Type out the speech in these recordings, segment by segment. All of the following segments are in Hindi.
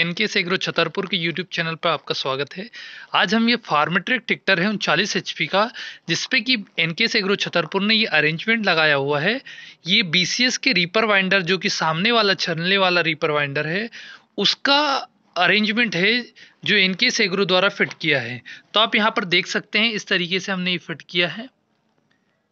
एन के सेग्रो छतरपुर के यूट्यूब चैनल पर आपका स्वागत है आज हम ये फार्मेट्रिक ट्रैक्टर है उनचालीस एच का जिसपे कि एन के सेग्रो छतरपुर ने ये अरेंजमेंट लगाया हुआ है ये बी के रीपर वाइंडर जो कि सामने वाला छलने वाला रीपर वाइंडर है उसका अरेंजमेंट है जो एन के सेग्रो द्वारा फिट किया है तो आप यहाँ पर देख सकते हैं इस तरीके से हमने ये फिट किया है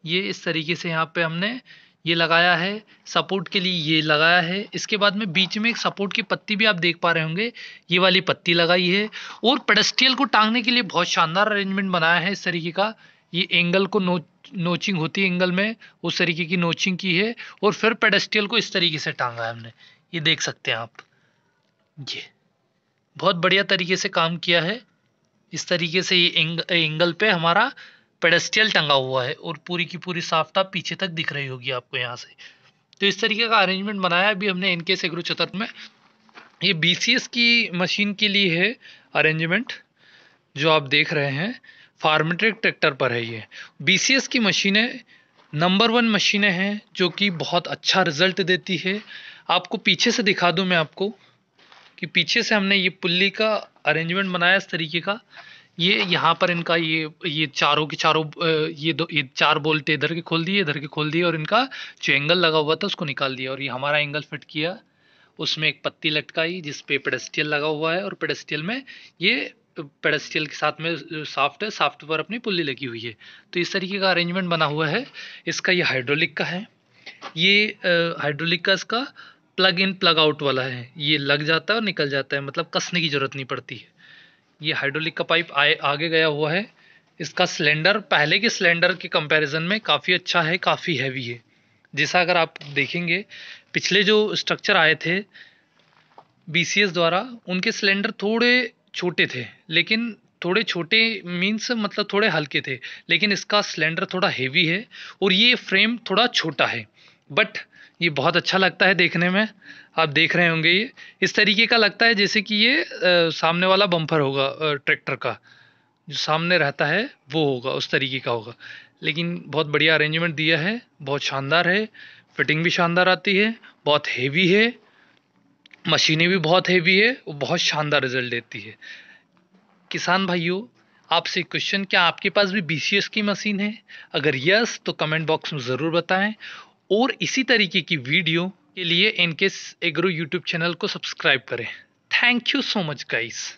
ये इस तरीके से यहाँ पे हमने ये लगाया है सपोर्ट के लिए ये लगाया है इसके बाद में बीच में एक सपोर्ट की पत्ती भी आप देख पा रहे होंगे ये वाली पत्ती लगाई है और पेडस्टियल को टांगने के लिए बहुत शानदार अरेंजमेंट बनाया है इस तरीके का ये एंगल को नो नोचिंग होती है एंगल में उस तरीके की नोचिंग की है और फिर पेडस्टियल को इस तरीके से टांगा है हमने ये देख सकते हैं आप ये बहुत बढ़िया तरीके से काम किया है इस तरीके से ये एंग, एंगल पे हमारा पेडेस्टियल टंगा हुआ है और पूरी की पूरी साफ साफ्टा पीछे तक दिख रही होगी आपको यहाँ से तो इस तरीके का अरेंजमेंट बनाया अभी हमने इनके सेग्रो चतर में ये बी की मशीन के लिए है अरेंजमेंट जो आप देख रहे हैं फार्मेट्रिक ट्रैक्टर पर है ये बी की मशीनें नंबर वन मशीनें हैं जो कि बहुत अच्छा रिजल्ट देती है आपको पीछे से दिखा दूँ मैं आपको कि पीछे से हमने ये पुल्ली का अरेंजमेंट बनाया इस तरीके का ये यहाँ पर इनका ये ये चारों के चारों ये दो ये चार बोल्टे इधर के खोल दिए इधर के खोल दिए और इनका जो एंगल लगा हुआ था उसको निकाल दिया और ये हमारा एंगल फिट किया उसमें एक पत्ती लटकाई जिस पे पेडेस्टियल लगा हुआ है और पेडेस्टियल में ये पेडेस्टियल के साथ में साफ्ट है साफ्ट पर अपनी पुल्ली लगी हुई है तो इस तरीके का अरेंजमेंट बना हुआ है इसका ये हाइड्रोलिक का है ये हाइड्रोलिक का इसका प्लग इन प्लग आउट वाला है ये लग जाता है और निकल जाता है मतलब कसने की ज़रूरत नहीं पड़ती है ये हाइड्रोलिक का पाइप आए आगे गया हुआ है इसका सिलेंडर पहले के सिलेंडर के कंपैरिजन में काफ़ी अच्छा है काफ़ी हैवी है जैसा अगर आप देखेंगे पिछले जो स्ट्रक्चर आए थे बी द्वारा उनके सिलेंडर थोड़े छोटे थे लेकिन थोड़े छोटे मीन्स मतलब थोड़े हल्के थे लेकिन इसका सिलेंडर थोड़ा हेवी है और ये फ्रेम थोड़ा छोटा है बट ये बहुत अच्छा लगता है देखने में आप देख रहे होंगे ये इस तरीके का लगता है जैसे कि ये आ, सामने वाला बम्पर होगा ट्रैक्टर का जो सामने रहता है वो होगा उस तरीके का होगा लेकिन बहुत बढ़िया अरेंजमेंट दिया है बहुत शानदार है फिटिंग भी शानदार आती है बहुत हेवी है मशीनें भी बहुत हेवी है वो बहुत शानदार रिजल्ट देती है किसान भाइयों आपसे क्वेश्चन क्या आपके पास भी बी की मशीन है अगर यस तो कमेंट बॉक्स में ज़रूर बताएं और इसी तरीके की वीडियो के लिए इनके एग्रो यूट्यूब चैनल को सब्सक्राइब करें thank you so much guys